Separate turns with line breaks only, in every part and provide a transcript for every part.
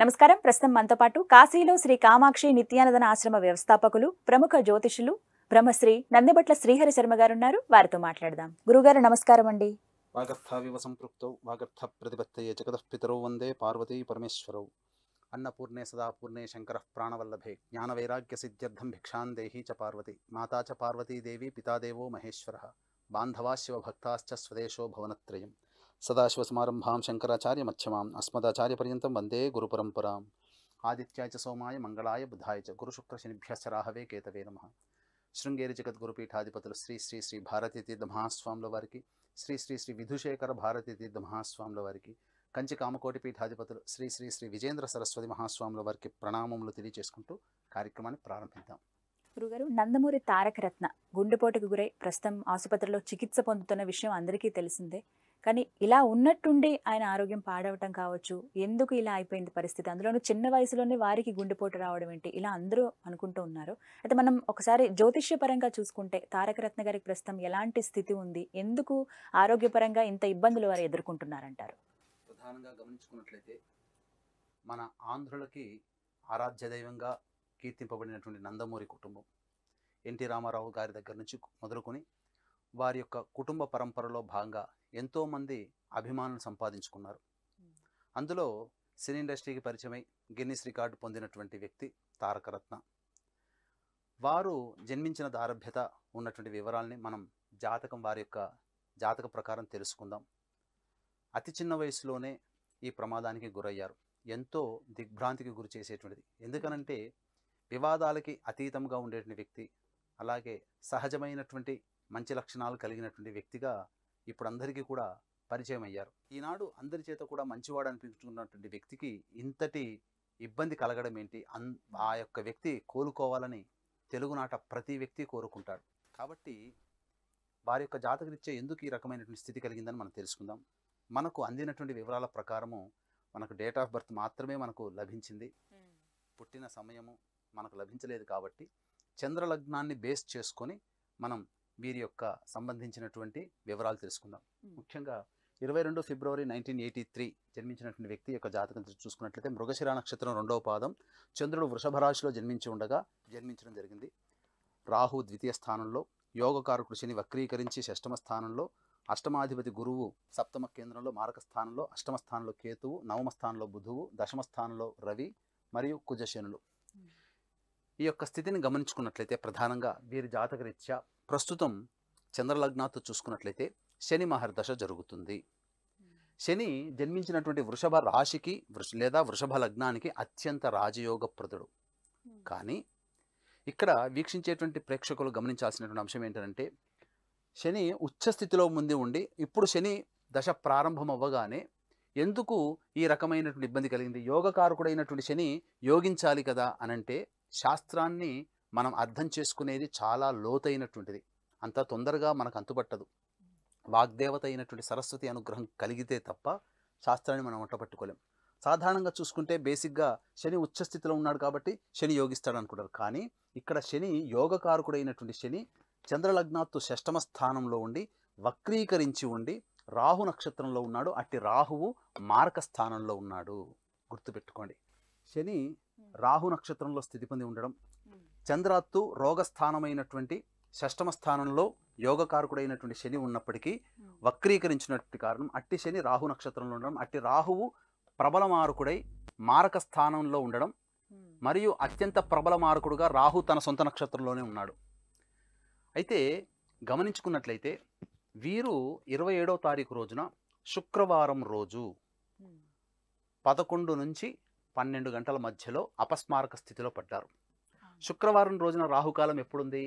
నమస్కారం ప్రస్తుతం మనతో పాటు కాశీలో శ్రీ కామాక్షి నిత్యానందన ఆశ్రమ వ్యవస్థాపకులు ప్రముఖ జ్యోతిషులు బ్రహ్మశ్రీ నందిబట్ల శ్రీహరి శర్మ గారు ఉన్నారు వారితో మాట్లాడదాం గురుగారు నమస్కారం అండి
వాగర్థావివ సంపృక్తో వాగర్థ ప్రతిపత్తయే జగదఃపితరౌ వందే పార్వతీ పరమేశ్వరౌ అన్నపూర్ణే సదాపూర్ణే శంకర ప్రాణవల్లభే జ్ఞానవైరాగ్య సిద్ధ్యర్థం భిక్షాన్ దేహి చ పార్వతి మాతా చ పార్వతీదేవి పితాదేవో మహేశ్వర బాంధవా శివభక్తాశ్చ స్వదేశో భవనత్రయం సదాశివసమారంభాం అస్మదాచార్య పర్యంతం వందే పరంపరా ఆదిత్యాయ చ సోమాయ మంగళాయ బుధాయ చ గురుశుక్రశనిభ్యశ్చ రాహవే కేతవే నమ శృంగేరి జగద్గురుపీఠాధిపతులు శ్రీ శ్రీ శ్రీ భారతీతీర్థ మహాస్వాముల వారికి శ్రీ శ్రీ శ్రీ విధుశేఖర భారతీతీర్థ మహాస్వాముల వారికి కంచి కామకోటి పీఠాధిపతులు శ్రీ శ్రీ శ్రీ విజేంద్ర సరస్వతి మహాస్వాముల వారికి ప్రణామములు తెలియజేసుకుంటూ కార్యక్రమాన్ని ప్రారంభిద్దాం
గురుగారు నందమూరి తారకరత్న గుండెపోటుకు గురై ప్రస్తుతం ఆసుపత్రిలో చికిత్స పొందుతున్న విషయం అందరికీ తెలిసిందే కానీ ఇలా ఉన్నట్టుండి ఆయన ఆరోగ్యం పాడవటం కావచ్చు ఎందుకు ఇలా అయిపోయింది పరిస్థితి అందులోనూ చిన్న వయసులోనే వారికి గుండెపోటు రావడం ఏంటి ఇలా అందరూ అనుకుంటూ ఉన్నారు అయితే మనం ఒకసారి జ్యోతిష్యపరంగా చూసుకుంటే తారకరత్న గారికి ప్రస్తుతం ఎలాంటి స్థితి ఉంది ఎందుకు ఆరోగ్యపరంగా ఇంత ఇబ్బందులు వారు ఎదుర్కొంటున్నారంటారు
ప్రధానంగా గమనించుకున్నట్లయితే మన ఆంధ్రులకి ఆరాధ్య దైవంగా కీర్తింపబడినటువంటి నందమూరి కుటుంబం ఎన్టీ రామారావు గారి దగ్గర నుంచి మొదలుకొని వారి యొక్క కుటుంబ పరంపరలో భాగంగా ఎంతోమంది అభిమానులు సంపాదించుకున్నారు అందులో సినీ ఇండస్ట్రీకి పరిచయమై గిన్నిస్ రికార్డు పొందినటువంటి వ్యక్తి తారకరత్న వారు జన్మించిన దారభ్యత ఉన్నటువంటి వివరాలని మనం జాతకం వారి యొక్క జాతక ప్రకారం తెలుసుకుందాం అతి చిన్న వయసులోనే ఈ ప్రమాదానికి గురయ్యారు ఎంతో దిగ్భ్రాంతికి గురి చేసేటువంటిది ఎందుకనంటే వివాదాలకి అతీతంగా ఉండేటువంటి వ్యక్తి అలాగే సహజమైనటువంటి మంచి లక్షణాలు కలిగినటువంటి వ్యక్తిగా ఇప్పుడు అందరికీ కూడా పరిచయం అయ్యారు ఈనాడు అందరి చేత కూడా మంచివాడు అనిపించుకున్నటువంటి వ్యక్తికి ఇంతటి ఇబ్బంది కలగడం ఏంటి అన్ ఆ యొక్క వ్యక్తి కోలుకోవాలని తెలుగునాట ప్రతి వ్యక్తి కోరుకుంటాడు కాబట్టి వారి యొక్క జాతకరీత్యా ఎందుకు ఈ రకమైనటువంటి స్థితి కలిగిందని మనం తెలుసుకుందాం మనకు అందినటువంటి వివరాల ప్రకారము మనకు డేట్ ఆఫ్ బర్త్ మాత్రమే మనకు లభించింది పుట్టిన సమయము మనకు లభించలేదు కాబట్టి చంద్రలగ్నాన్ని బేస్ చేసుకొని మనం వీరి యొక్క సంబంధించినటువంటి వివరాలు తెలుసుకుందాం ముఖ్యంగా ఇరవై రెండు ఫిబ్రవరి నైన్టీన్ ఎయిటీ త్రీ జన్మించినటువంటి వ్యక్తి యొక్క జాతకం చూసుకున్నట్లయితే మృగశిర నక్షత్రం రెండవ పాదం చంద్రుడు వృషభ రాశిలో జన్మించి ఉండగా జన్మించడం జరిగింది రాహు ద్వితీయ స్థానంలో యోగకారకుడు శని వక్రీకరించి షష్టమ స్థానంలో అష్టమాధిపతి గురువు సప్తమ కేంద్రంలో మారక స్థానంలో అష్టమ స్థానంలో కేతువు నవమ స్థానంలో బుధువు దశమ స్థానంలో రవి మరియు కుజశనులు ఈ యొక్క స్థితిని గమనించుకున్నట్లయితే ప్రధానంగా వీరి జాతకరీత్యా ప్రస్తుతం చంద్రలగ్నాతో చూసుకున్నట్లయితే శని మహర్దశ జరుగుతుంది శని జన్మించినటువంటి వృషభ రాశికి లేదా వృషభ లగ్నానికి అత్యంత రాజయోగప్రదుడు కానీ ఇక్కడ వీక్షించేటువంటి ప్రేక్షకులు గమనించాల్సినటువంటి అంశం ఏంటంటే శని ఉచ్చస్థితిలో ముందు ఉండి ఇప్పుడు శని దశ ప్రారంభం అవ్వగానే ఎందుకు ఈ రకమైనటువంటి ఇబ్బంది కలిగింది యోగకారకుడైనటువంటి శని యోగించాలి కదా అనంటే శాస్త్రాన్ని మనం అర్థం చేసుకునేది చాలా లోతైనటువంటిది అంత తొందరగా మనకు అంతుపట్టదు వాగ్దేవత అయినటువంటి సరస్వతి అనుగ్రహం కలిగితే తప్ప శాస్త్రాన్ని మనం వంటపట్టుకోలేం సాధారణంగా చూసుకుంటే బేసిక్గా శని ఉచ్చస్థితిలో ఉన్నాడు కాబట్టి శని యోగిస్తాడు అనుకుంటారు కానీ ఇక్కడ శని యోగకారకుడైనటువంటి శని చంద్రలగ్నాత్తు షష్టమ స్థానంలో ఉండి వక్రీకరించి ఉండి రాహు నక్షత్రంలో ఉన్నాడు అట్టి రాహువు మారక స్థానంలో ఉన్నాడు గుర్తుపెట్టుకోండి శని రాహు నక్షత్రంలో స్థితి పొంది ఉండడం చంద్రాత్తు రోగస్థానమైనటువంటి షష్టమ స్థానంలో యోగకారకుడైనటువంటి శని ఉన్నప్పటికీ వక్రీకరించినటువంటి కారణం అట్టి శని రాహు నక్షత్రంలో ఉండడం అట్టి రాహువు ప్రబల మారకుడై మారక స్థానంలో ఉండడం మరియు అత్యంత ప్రబల మారకుడుగా రాహు తన సొంత నక్షత్రంలోనే ఉన్నాడు అయితే గమనించుకున్నట్లయితే వీరు ఇరవై ఏడవ తారీఖు రోజున శుక్రవారం రోజు పదకొండు నుంచి పన్నెండు గంటల మధ్యలో అపస్మారక స్థితిలో పడ్డారు శుక్రవారం రోజున రాహుకాలం ఎప్పుడుంది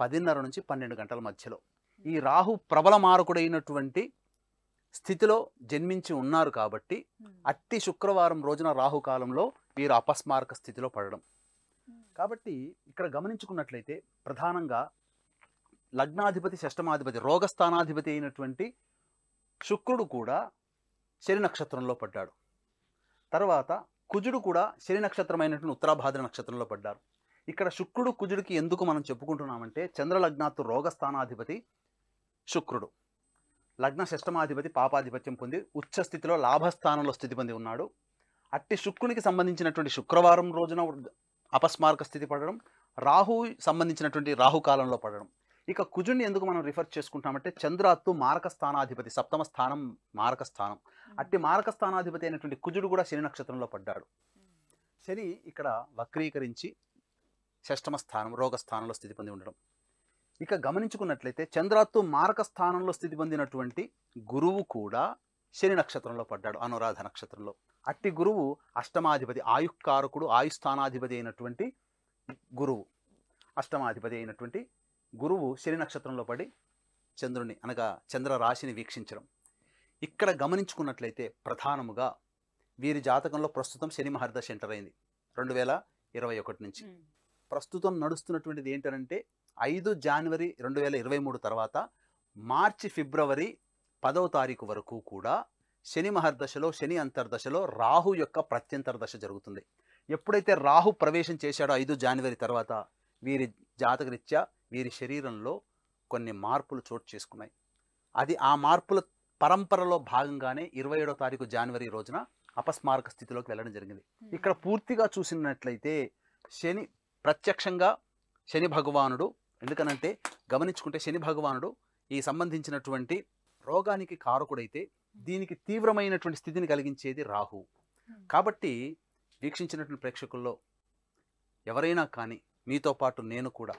పదిన్నర నుంచి పన్నెండు గంటల మధ్యలో ఈ రాహు ప్రబల మారకుడైనటువంటి స్థితిలో జన్మించి ఉన్నారు కాబట్టి అట్టి శుక్రవారం రోజున రాహుకాలంలో వీరు అపస్మారక స్థితిలో పడడం కాబట్టి ఇక్కడ గమనించుకున్నట్లయితే ప్రధానంగా లగ్నాధిపతి షష్టమాధిపతి రోగస్థానాధిపతి అయినటువంటి శుక్రుడు కూడా శని నక్షత్రంలో పడ్డాడు తర్వాత కుజుడు కూడా శని నక్షత్రమైనటువంటి ఉత్తరాభాద్ర నక్షత్రంలో పడ్డారు ఇక్కడ శుక్రుడు కుజుడికి ఎందుకు మనం చెప్పుకుంటున్నామంటే చంద్రలగ్నాత్తు రోగస్థానాధిపతి శుక్రుడు లగ్న షష్టమాధిపతి పాపాధిపత్యం పొంది ఉచ్చస్థితిలో లాభస్థానంలో స్థితి పొంది ఉన్నాడు అట్టి శుక్రునికి సంబంధించినటువంటి శుక్రవారం రోజున అపస్మారక స్థితి పడడం రాహు సంబంధించినటువంటి రాహుకాలంలో పడడం ఇక కుజుడిని ఎందుకు మనం రిఫర్ చేసుకుంటామంటే చంద్రాత్తు మారక స్థానాధిపతి సప్తమ స్థానం మారక స్థానం అట్టి మారక స్థానాధిపతి అయినటువంటి కుజుడు కూడా శని నక్షత్రంలో పడ్డాడు శని ఇక్కడ వక్రీకరించి షష్టమ స్థానం రోగ స్థానంలో స్థితి పొంది ఉండడం ఇక గమనించుకున్నట్లయితే చంద్రాత్తు మారక స్థానంలో స్థితి పొందినటువంటి గురువు కూడా శని నక్షత్రంలో పడ్డాడు అనురాధ నక్షత్రంలో అట్టి గురువు అష్టమాధిపతి ఆయుక్కారకుడు ఆయుస్థానాధిపతి అయినటువంటి గురువు అష్టమాధిపతి అయినటువంటి గురువు శని నక్షత్రంలో పడి చంద్రుని అనగా చంద్ర రాశిని వీక్షించడం ఇక్కడ గమనించుకున్నట్లయితే ప్రధానముగా వీరి జాతకంలో ప్రస్తుతం శని మహర్దశ ఎంటర్ అయింది రెండు వేల ఇరవై ఒకటి నుంచి ప్రస్తుతం నడుస్తున్నటువంటిది ఏంటంటే ఐదు జనవరి రెండు వేల ఇరవై మూడు తర్వాత మార్చి ఫిబ్రవరి పదవ తారీఖు వరకు కూడా శని మహర్దశలో శని అంతర్దశలో రాహు యొక్క ప్రత్యంతర్దశ జరుగుతుంది ఎప్పుడైతే రాహు ప్రవేశం చేశాడో ఐదు జనవరి తర్వాత వీరి జాతకరీత్యా వీరి శరీరంలో కొన్ని మార్పులు చోటు చేసుకున్నాయి అది ఆ మార్పుల పరంపరలో భాగంగానే ఇరవై ఏడో తారీఖు జనవరి రోజున అపస్మారక స్థితిలోకి వెళ్ళడం జరిగింది ఇక్కడ పూర్తిగా చూసినట్లయితే శని ప్రత్యక్షంగా శని భగవానుడు ఎందుకనంటే గమనించుకుంటే శని భగవానుడు ఈ సంబంధించినటువంటి రోగానికి కారకుడైతే దీనికి తీవ్రమైనటువంటి స్థితిని కలిగించేది రాహు కాబట్టి వీక్షించినటువంటి ప్రేక్షకుల్లో ఎవరైనా కానీ మీతో పాటు నేను కూడా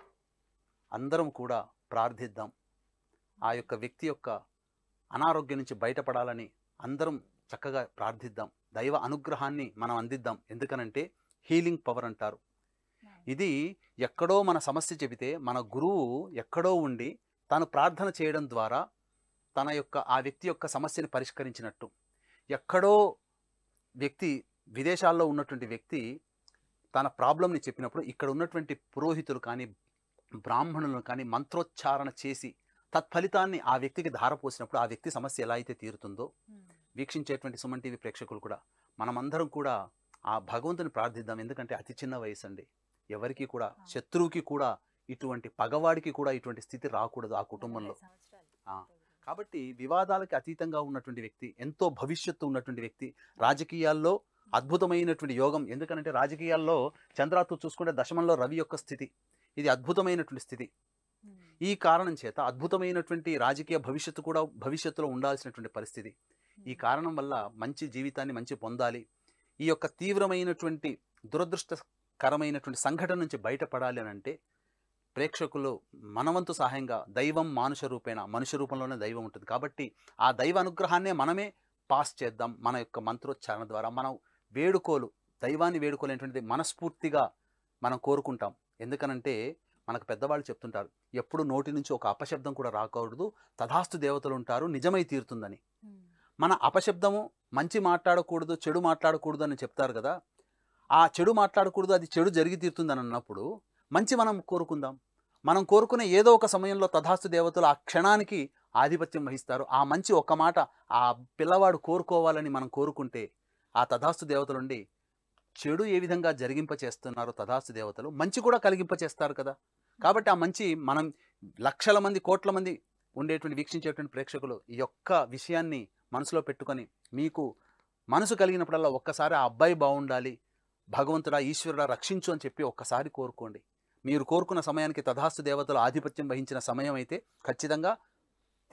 అందరం కూడా ప్రార్థిద్దాం ఆ యొక్క వ్యక్తి యొక్క అనారోగ్యం నుంచి బయటపడాలని అందరం చక్కగా ప్రార్థిద్దాం దైవ అనుగ్రహాన్ని మనం అందిద్దాం ఎందుకనంటే హీలింగ్ పవర్ అంటారు ఇది ఎక్కడో మన సమస్య చెబితే మన గురువు ఎక్కడో ఉండి తాను ప్రార్థన చేయడం ద్వారా తన యొక్క ఆ వ్యక్తి యొక్క సమస్యని పరిష్కరించినట్టు ఎక్కడో వ్యక్తి విదేశాల్లో ఉన్నటువంటి వ్యక్తి తన ప్రాబ్లంని చెప్పినప్పుడు ఇక్కడ ఉన్నటువంటి పురోహితులు కానీ బ్రాహ్మణులను కానీ మంత్రోచ్చారణ చేసి తత్ఫలితాన్ని ఆ వ్యక్తికి ధారపోసినప్పుడు ఆ వ్యక్తి సమస్య ఎలా అయితే తీరుతుందో వీక్షించేటువంటి సుమన్ టీవీ ప్రేక్షకులు కూడా మనమందరం కూడా ఆ భగవంతుని ప్రార్థిద్దాం ఎందుకంటే అతి చిన్న వయసు అండి ఎవరికి కూడా శత్రువుకి కూడా ఇటువంటి పగవాడికి కూడా ఇటువంటి స్థితి రాకూడదు ఆ కుటుంబంలో కాబట్టి వివాదాలకి అతీతంగా ఉన్నటువంటి వ్యక్తి ఎంతో భవిష్యత్తు ఉన్నటువంటి వ్యక్తి రాజకీయాల్లో అద్భుతమైనటువంటి యోగం ఎందుకంటే రాజకీయాల్లో చంద్రాతో చూసుకుంటే దశమంలో రవి యొక్క స్థితి ఇది అద్భుతమైనటువంటి స్థితి ఈ కారణం చేత అద్భుతమైనటువంటి రాజకీయ భవిష్యత్తు కూడా భవిష్యత్తులో ఉండాల్సినటువంటి పరిస్థితి ఈ కారణం వల్ల మంచి జీవితాన్ని మంచి పొందాలి ఈ యొక్క తీవ్రమైనటువంటి దురదృష్టకరమైనటువంటి సంఘటన నుంచి బయటపడాలి అని అంటే ప్రేక్షకులు మనవంతు సహాయంగా దైవం మానుష రూపేణ మనుష్య రూపంలోనే దైవం ఉంటుంది కాబట్టి ఆ దైవ అనుగ్రహాన్నే మనమే పాస్ చేద్దాం మన యొక్క మంత్రోచ్చారణ ద్వారా మనం వేడుకోలు దైవాన్ని వేడుకోలేటువంటిది మనస్ఫూర్తిగా మనం కోరుకుంటాం ఎందుకనంటే మనకు పెద్దవాళ్ళు చెప్తుంటారు ఎప్పుడు నోటి నుంచి ఒక అపశబ్దం కూడా రాకూడదు తథాస్తు దేవతలు ఉంటారు నిజమై తీరుతుందని మన అపశబ్దము మంచి మాట్లాడకూడదు చెడు మాట్లాడకూడదు అని చెప్తారు కదా ఆ చెడు మాట్లాడకూడదు అది చెడు జరిగి తీరుతుందని అన్నప్పుడు మంచి మనం కోరుకుందాం మనం కోరుకునే ఏదో ఒక సమయంలో తథాస్తు దేవతలు ఆ క్షణానికి ఆధిపత్యం వహిస్తారు ఆ మంచి ఒక మాట ఆ పిల్లవాడు కోరుకోవాలని మనం కోరుకుంటే ఆ తథాస్తు దేవతలుండి చెడు ఏ విధంగా జరిగింప చేస్తున్నారో దేవతలు మంచి కూడా కలిగింప చేస్తారు కదా కాబట్టి ఆ మంచి మనం లక్షల మంది కోట్ల మంది ఉండేటువంటి వీక్షించేటువంటి ప్రేక్షకులు ఈ యొక్క విషయాన్ని మనసులో పెట్టుకొని మీకు మనసు కలిగినప్పుడల్లా ఒక్కసారి ఆ అబ్బాయి బాగుండాలి భగవంతుడా ఈశ్వరుడా రక్షించు అని చెప్పి ఒక్కసారి కోరుకోండి మీరు కోరుకున్న సమయానికి తథాస్తు దేవతలు ఆధిపత్యం వహించిన సమయం అయితే ఖచ్చితంగా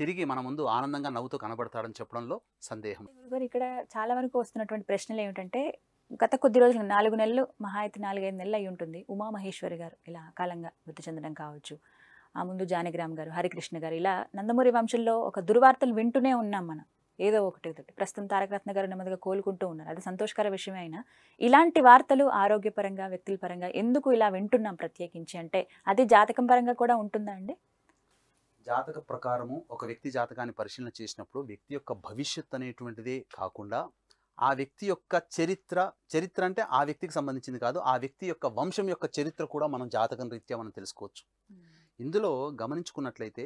తిరిగి మన ముందు ఆనందంగా నవ్వుతూ కనబడతాడని చెప్పడంలో సందేహం
ఇక్కడ చాలా వరకు వస్తున్నటువంటి ప్రశ్నలు ఏమిటంటే గత కొద్ది రోజులు నాలుగు నెలలు మహా అయితే నాలుగైదు నెలలు అయి ఉంటుంది ఉమామహేశ్వరి గారు ఇలా కాలంగా మృతి చెందడం కావచ్చు ఆ ముందు జానగ్రామ్ గారు హరికృష్ణ గారు ఇలా నందమూరి వంశంలో ఒక దుర్వార్తలు వింటూనే ఉన్నాం మనం ఏదో ఒకటి ఒకటి ప్రస్తుతం తారకరత్న గారు నెమ్మదిగా కోలుకుంటూ ఉన్నారు అది సంతోషకర విషయమే అయినా ఇలాంటి వార్తలు ఆరోగ్యపరంగా వ్యక్తుల పరంగా ఎందుకు ఇలా వింటున్నాం ప్రత్యేకించి అంటే అది జాతకం పరంగా కూడా ఉంటుందా అండి
జాతక ప్రకారము ఒక వ్యక్తి జాతకాన్ని పరిశీలన చేసినప్పుడు వ్యక్తి యొక్క భవిష్యత్ అనేటువంటిదే కాకుండా ఆ వ్యక్తి యొక్క చరిత్ర చరిత్ర అంటే ఆ వ్యక్తికి సంబంధించింది కాదు ఆ వ్యక్తి యొక్క వంశం యొక్క చరిత్ర కూడా మనం జాతకం రీత్యా మనం తెలుసుకోవచ్చు ఇందులో గమనించుకున్నట్లయితే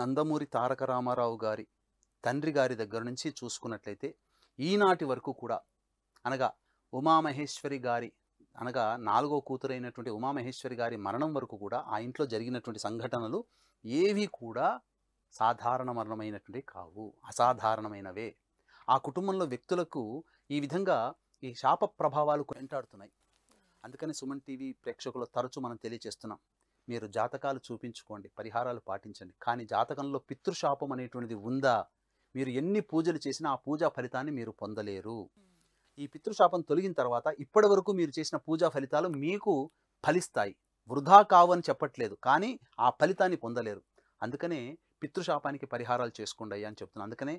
నందమూరి తారక రామారావు గారి తండ్రి గారి దగ్గర నుంచి చూసుకున్నట్లయితే ఈనాటి వరకు కూడా అనగా ఉమామహేశ్వరి గారి అనగా నాలుగో కూతురైనటువంటి ఉమామహేశ్వరి గారి మరణం వరకు కూడా ఆ ఇంట్లో జరిగినటువంటి సంఘటనలు ఏవి కూడా సాధారణ మరణమైనటువంటి కావు అసాధారణమైనవే ఆ కుటుంబంలో వ్యక్తులకు ఈ విధంగా ఈ శాప ప్రభావాలు వెంటాడుతున్నాయి అందుకని సుమన్ టీవీ ప్రేక్షకులు తరచూ మనం తెలియజేస్తున్నాం మీరు జాతకాలు చూపించుకోండి పరిహారాలు పాటించండి కానీ జాతకంలో పితృశాపం అనేటువంటిది ఉందా మీరు ఎన్ని పూజలు చేసినా ఆ పూజా ఫలితాన్ని మీరు పొందలేరు ఈ పితృశాపం తొలగిన తర్వాత ఇప్పటి వరకు మీరు చేసిన పూజా ఫలితాలు మీకు ఫలిస్తాయి వృధా కావని చెప్పట్లేదు కానీ ఆ ఫలితాన్ని పొందలేరు అందుకనే పితృశాపానికి పరిహారాలు చేసుకోండి అని చెప్తున్నాను అందుకనే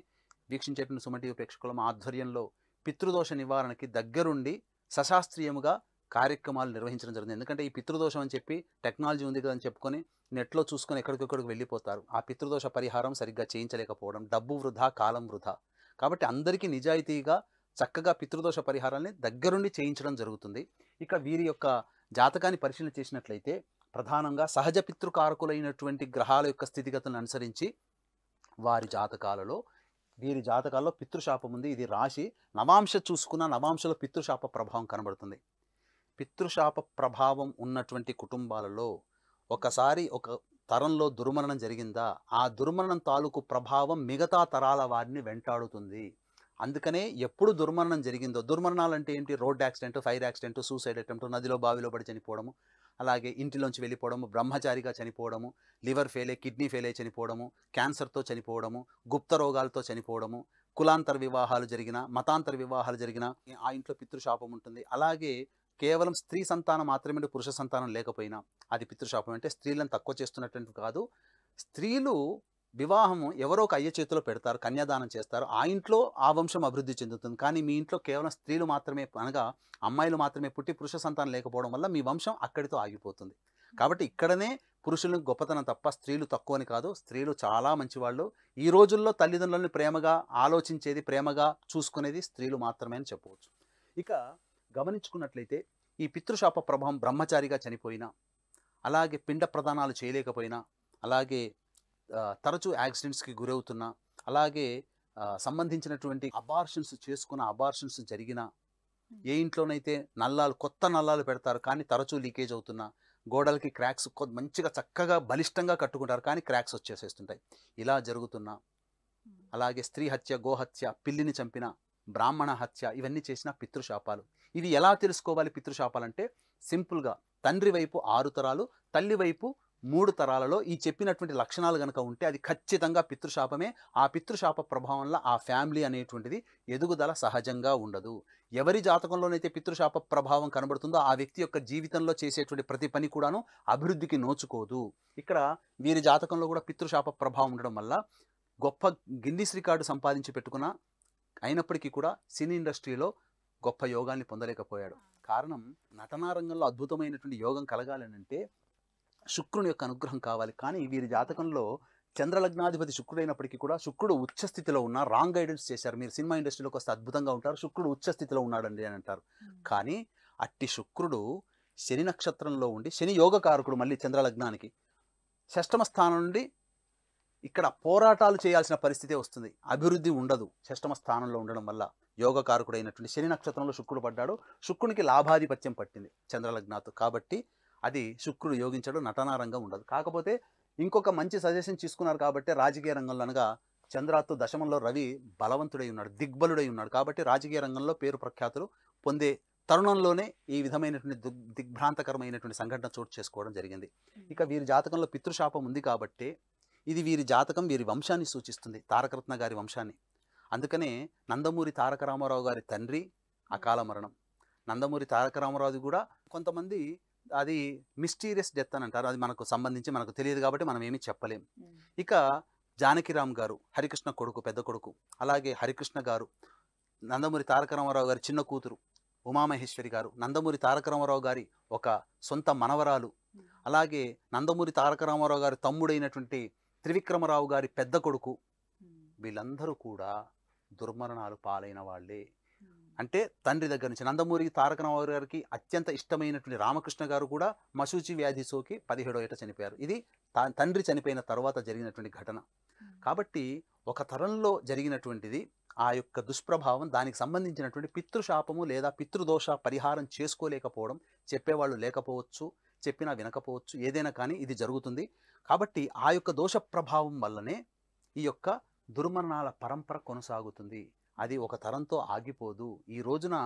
వీక్షించేటువంటి సుమటి ప్రేక్షకులం ఆధ్వర్యంలో పితృదోష నివారణకి దగ్గరుండి సశాస్త్రీయముగా కార్యక్రమాలు నిర్వహించడం జరిగింది ఎందుకంటే ఈ పితృదోషం అని చెప్పి టెక్నాలజీ ఉంది కదని చెప్పుకొని నెట్లో చూసుకొని ఎక్కడికెక్కడికి వెళ్ళిపోతారు ఆ పితృదోష పరిహారం సరిగ్గా చేయించలేకపోవడం డబ్బు వృధా కాలం వృధా కాబట్టి అందరికీ నిజాయితీగా చక్కగా పితృదోష పరిహారాన్ని దగ్గరుండి చేయించడం జరుగుతుంది ఇక వీరి యొక్క జాతకాన్ని పరిశీలన చేసినట్లయితే ప్రధానంగా సహజ పితృకారకులైనటువంటి గ్రహాల యొక్క స్థితిగతులను అనుసరించి వారి జాతకాలలో వీరి జాతకాల్లో పితృశాపం ఉంది ఇది రాశి నవాంశ చూసుకున్న నవాంశలో పితృశాప ప్రభావం కనబడుతుంది పితృశాప ప్రభావం ఉన్నటువంటి కుటుంబాలలో ఒకసారి ఒక తరంలో దుర్మరణం జరిగిందా ఆ దుర్మరణం తాలూకు ప్రభావం మిగతా తరాల వారిని వెంటాడుతుంది అందుకనే ఎప్పుడు దుర్మరణం జరిగిందో దుర్మరణాలు అంటే ఏంటి road accident fire accident suicide attempt నదిలో బావిలో పడి చనిపోవడము అలాగే ఇంటిలోంచి వెళ్ళిపోవడము బ్రహ్మచారిగా చనిపోవడము లివర్ ఫెయిల్ అయ్యి కిడ్నీ ఫెయిల్ అయ్యి చనిపోవడము క్యాన్సర్తో చనిపోవడము గుప్త రోగాలతో చనిపోవడము కులాంతర వివాహాలు జరిగిన మతాంతర వివాహాలు జరిగిన ఆ ఇంట్లో పితృశాపం ఉంటుంది అలాగే కేవలం స్త్రీ సంతానం మాత్రమే పురుష సంతానం లేకపోయినా అది పితృశాపం అంటే స్త్రీలను తక్కువ చేస్తున్నటువంటి కాదు స్త్రీలు వివాహము ఎవరో ఒక అయ్య చేతిలో పెడతారు కన్యాదానం చేస్తారు ఆ ఇంట్లో ఆ వంశం అభివృద్ధి చెందుతుంది కానీ మీ ఇంట్లో కేవలం స్త్రీలు మాత్రమే అనగా అమ్మాయిలు మాత్రమే పుట్టి పురుష సంతానం లేకపోవడం వల్ల మీ వంశం అక్కడితో ఆగిపోతుంది కాబట్టి ఇక్కడనే పురుషులకు గొప్పతనం తప్ప స్త్రీలు తక్కువ అని కాదు స్త్రీలు చాలా మంచివాళ్ళు ఈ రోజుల్లో తల్లిదండ్రులను ప్రేమగా ఆలోచించేది ప్రేమగా చూసుకునేది స్త్రీలు మాత్రమే అని చెప్పవచ్చు ఇక గమనించుకున్నట్లయితే ఈ పితృశాప ప్రభావం బ్రహ్మచారిగా చనిపోయినా అలాగే పిండ ప్రదానాలు చేయలేకపోయినా అలాగే తరచూ యాక్సిడెంట్స్కి గురవుతున్న అలాగే సంబంధించినటువంటి అబార్షన్స్ చేసుకున్న అబార్షన్స్ జరిగిన ఏ ఇంట్లోనైతే నల్లాలు కొత్త నల్లాలు పెడతారు కానీ తరచూ లీకేజ్ అవుతున్నా గోడలకి క్రాక్స్ మంచిగా చక్కగా బలిష్టంగా కట్టుకుంటారు కానీ క్రాక్స్ వచ్చేసేస్తుంటాయి ఇలా జరుగుతున్నా అలాగే స్త్రీ హత్య గోహత్య పిల్లిని చంపిన బ్రాహ్మణ హత్య ఇవన్నీ చేసిన పితృశాపాలు ఇవి ఎలా తెలుసుకోవాలి పితృశాపాలంటే సింపుల్గా తండ్రి వైపు ఆరు తరాలు తల్లి వైపు మూడు తరాలలో ఈ చెప్పినటువంటి లక్షణాలు కనుక ఉంటే అది ఖచ్చితంగా పితృశాపమే ఆ పితృశాప ప్రభావంలో ఆ ఫ్యామిలీ అనేటువంటిది ఎదుగుదల సహజంగా ఉండదు ఎవరి జాతకంలోనైతే పితృశాప ప్రభావం కనబడుతుందో ఆ వ్యక్తి యొక్క జీవితంలో చేసేటువంటి ప్రతి పని కూడాను అభివృద్ధికి నోచుకోదు ఇక్కడ వీరి జాతకంలో కూడా పితృశాప ప్రభావం ఉండడం వల్ల గొప్ప గిన్నిస్ రికార్డు సంపాదించి పెట్టుకున్న అయినప్పటికీ కూడా సినీ ఇండస్ట్రీలో గొప్ప యోగాన్ని పొందలేకపోయాడు కారణం నటనా రంగంలో అద్భుతమైనటువంటి యోగం కలగాలనంటే శుక్రుని యొక్క అనుగ్రహం కావాలి కానీ వీరి జాతకంలో చంద్రలగ్నాధిపతి శుక్రుడైనప్పటికీ కూడా శుక్రుడు ఉచ్చస్థితిలో ఉన్న రాంగ్ గైడెన్స్ చేశారు మీరు సినిమా ఇండస్ట్రీలోకి వస్తే అద్భుతంగా ఉంటారు శుక్రుడు ఉచ్చస్థితిలో ఉన్నాడండి అని అంటారు కానీ అట్టి శుక్రుడు శని నక్షత్రంలో ఉండి శని యోగకారకుడు మళ్ళీ చంద్రలగ్నానికి షష్టమ స్థానం నుండి ఇక్కడ పోరాటాలు చేయాల్సిన పరిస్థితే వస్తుంది అభివృద్ధి ఉండదు షష్టమ స్థానంలో ఉండడం వల్ల అయినటువంటి శని నక్షత్రంలో శుక్రుడు పడ్డాడు శుక్రునికి లాభాధిపత్యం పట్టింది చంద్రలగ్నాతో కాబట్టి అది శుక్రుడు యోగించడం నటనా రంగం ఉండదు కాకపోతే ఇంకొక మంచి సజెషన్ తీసుకున్నారు కాబట్టి రాజకీయ రంగంలో అనగా చంద్రాత్తు దశమంలో రవి బలవంతుడై ఉన్నాడు దిగ్బలుడై ఉన్నాడు కాబట్టి రాజకీయ రంగంలో పేరు ప్రఖ్యాతులు పొందే తరుణంలోనే ఈ విధమైనటువంటి దుగ్ దిగ్భ్రాంతకరమైనటువంటి సంఘటన చోటు చేసుకోవడం జరిగింది ఇక వీరి జాతకంలో పితృశాపం ఉంది కాబట్టి ఇది వీరి జాతకం వీరి వంశాన్ని సూచిస్తుంది తారకరత్న గారి వంశాన్ని అందుకనే నందమూరి తారక రామారావు గారి తండ్రి అకాల మరణం నందమూరి తారక రామారావు కూడా కొంతమంది అది మిస్టీరియస్ డెత్ అని అంటారు అది మనకు సంబంధించి మనకు తెలియదు కాబట్టి మనం ఏమీ చెప్పలేం ఇక జానకిరామ్ గారు హరికృష్ణ కొడుకు పెద్ద కొడుకు అలాగే హరికృష్ణ గారు నందమూరి తారక రామారావు గారి చిన్న కూతురు ఉమామహేశ్వరి గారు నందమూరి తారక రామారావు గారి ఒక సొంత మనవరాలు అలాగే నందమూరి తారక రామారావు గారి తమ్ముడైనటువంటి త్రివిక్రమరావు గారి పెద్ద కొడుకు వీళ్ళందరూ కూడా దుర్మరణాలు పాలైన వాళ్ళే అంటే తండ్రి దగ్గర నుంచి నందమూరి తారక రామారావు గారికి అత్యంత ఇష్టమైనటువంటి రామకృష్ణ గారు కూడా మసూచి వ్యాధి సోకి పదిహేడో ఏట చనిపోయారు ఇది తండ్రి చనిపోయిన తర్వాత జరిగినటువంటి ఘటన కాబట్టి ఒక తరంలో జరిగినటువంటిది ఆ యొక్క దుష్ప్రభావం దానికి సంబంధించినటువంటి పితృశాపము లేదా పితృదోష పరిహారం చేసుకోలేకపోవడం చెప్పేవాళ్ళు లేకపోవచ్చు చెప్పినా వినకపోవచ్చు ఏదైనా కానీ ఇది జరుగుతుంది కాబట్టి ఆ యొక్క దోష ప్రభావం వల్లనే ఈ యొక్క దుర్మరణాల పరంపర కొనసాగుతుంది అది ఒక తరంతో ఆగిపోదు ఈ రోజున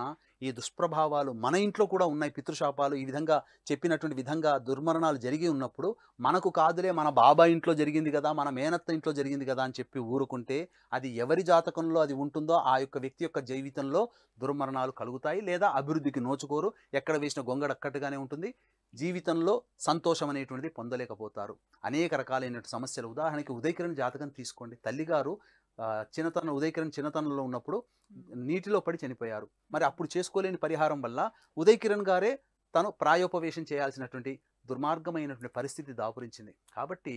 ఈ దుష్ప్రభావాలు మన ఇంట్లో కూడా ఉన్నాయి పితృశాపాలు ఈ విధంగా చెప్పినటువంటి విధంగా దుర్మరణాలు జరిగి ఉన్నప్పుడు మనకు కాదులే మన బాబా ఇంట్లో జరిగింది కదా మన మేనత్త ఇంట్లో జరిగింది కదా అని చెప్పి ఊరుకుంటే అది ఎవరి జాతకంలో అది ఉంటుందో ఆ యొక్క వ్యక్తి యొక్క జీవితంలో దుర్మరణాలు కలుగుతాయి లేదా అభివృద్ధికి నోచుకోరు ఎక్కడ వేసిన గొంగడక్కట్టుగానే ఉంటుంది జీవితంలో సంతోషం అనేటువంటిది పొందలేకపోతారు అనేక రకాలైనటువంటి సమస్యలు ఉదాహరణకి ఉదయకిరణ జాతకం తీసుకోండి తల్లిగారు చిన్నతనం ఉదయకిరణ్ చిన్నతనంలో ఉన్నప్పుడు నీటిలో పడి చనిపోయారు మరి అప్పుడు చేసుకోలేని పరిహారం వల్ల ఉదయకిరణ్ గారే తను ప్రాయోపవేశం చేయాల్సినటువంటి దుర్మార్గమైనటువంటి పరిస్థితి దాపురించింది కాబట్టి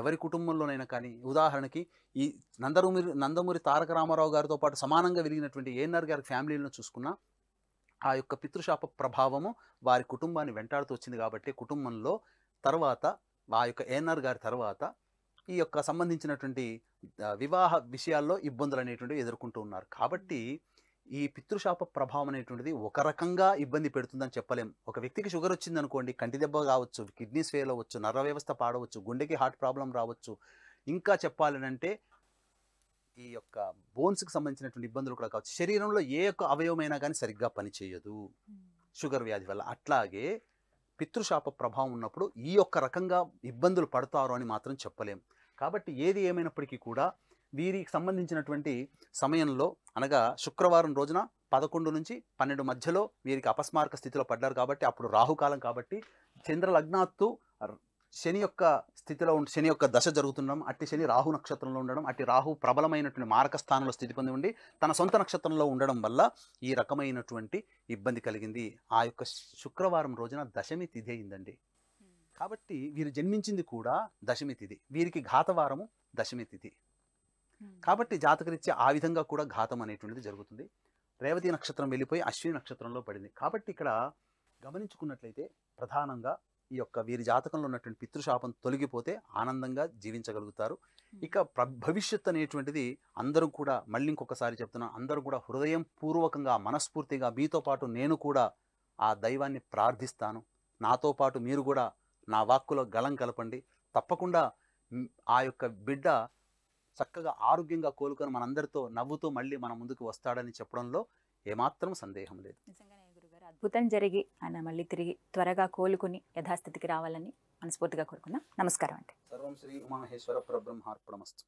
ఎవరి కుటుంబంలోనైనా కానీ ఉదాహరణకి ఈ నందమూరి నందమూరి తారక రామారావు గారితో పాటు సమానంగా వెలిగినటువంటి ఏఎన్ఆర్ గారి ఫ్యామిలీలను చూసుకున్నా ఆ యొక్క పితృశాప ప్రభావము వారి కుటుంబాన్ని వెంటాడుతూ వచ్చింది కాబట్టి కుటుంబంలో తర్వాత ఆ యొక్క ఏఎన్ఆర్ గారి తర్వాత ఈ యొక్క సంబంధించినటువంటి వివాహ విషయాల్లో ఇబ్బందులు అనేటువంటివి ఎదుర్కొంటూ ఉన్నారు కాబట్టి ఈ పితృశాప ప్రభావం అనేటువంటిది ఒక రకంగా ఇబ్బంది పెడుతుందని చెప్పలేం ఒక వ్యక్తికి షుగర్ వచ్చింది అనుకోండి కంటి దెబ్బ కావచ్చు కిడ్నీస్ ఫెయిల్ అవ్వచ్చు నర్వ వ్యవస్థ పాడవచ్చు గుండెకి హార్ట్ ప్రాబ్లం రావచ్చు ఇంకా చెప్పాలనంటే ఈ యొక్క బోన్స్కి సంబంధించినటువంటి ఇబ్బందులు కూడా కావచ్చు శరీరంలో ఏ యొక్క అవయవమైనా కానీ సరిగ్గా పనిచేయదు షుగర్ వ్యాధి వల్ల అట్లాగే పితృశాప ప్రభావం ఉన్నప్పుడు ఈ యొక్క రకంగా ఇబ్బందులు పడతారు అని మాత్రం చెప్పలేం కాబట్టి ఏది ఏమైనప్పటికీ కూడా వీరికి సంబంధించినటువంటి సమయంలో అనగా శుక్రవారం రోజున పదకొండు నుంచి పన్నెండు మధ్యలో వీరికి అపస్మారక స్థితిలో పడ్డారు కాబట్టి అప్పుడు రాహుకాలం కాబట్టి చంద్ర లగ్నాత్తు శని యొక్క స్థితిలో ఉండి శని యొక్క దశ జరుగుతుండడం అట్టి శని రాహు నక్షత్రంలో ఉండడం అట్టి రాహు ప్రబలమైనటువంటి మారక స్థానంలో స్థితి పొంది ఉండి తన సొంత నక్షత్రంలో ఉండడం వల్ల ఈ రకమైనటువంటి ఇబ్బంది కలిగింది ఆ యొక్క శుక్రవారం రోజున దశమి తిథి అయిందండి కాబట్టి వీరు జన్మించింది కూడా దశమి తిథి వీరికి ఘాతవారము దశమి తిథి కాబట్టి జాతకరీత్యా ఆ విధంగా కూడా ఘాతం అనేటువంటిది జరుగుతుంది రేవతి నక్షత్రం వెళ్ళిపోయి అశ్విని నక్షత్రంలో పడింది కాబట్టి ఇక్కడ గమనించుకున్నట్లయితే ప్రధానంగా ఈ యొక్క వీరి జాతకంలో ఉన్నటువంటి పితృశాపం తొలగిపోతే ఆనందంగా జీవించగలుగుతారు ఇక ప్ర భవిష్యత్తు అనేటువంటిది అందరూ కూడా మళ్ళీ ఇంకొకసారి చెప్తున్నా అందరూ కూడా హృదయం పూర్వకంగా మనస్ఫూర్తిగా మీతో పాటు నేను కూడా ఆ దైవాన్ని ప్రార్థిస్తాను నాతో పాటు మీరు కూడా నా వాక్కులో గలం కలపండి తప్పకుండా ఆ యొక్క బిడ్డ చక్కగా ఆరోగ్యంగా కోలుకొని మనందరితో నవ్వుతూ మళ్ళీ మన ముందుకు వస్తాడని చెప్పడంలో ఏమాత్రం సందేహం లేదు
అద్భుతం జరిగి ఆయన మళ్ళీ తిరిగి త్వరగా కోలుకుని యథాస్థితికి రావాలని మనస్ఫూర్తిగా కోరుకున్నాం నమస్కారం అండి
సర్వం శ్రీ ఉమామహేశ్వర పరబ్రహ్మార్పణమస్తు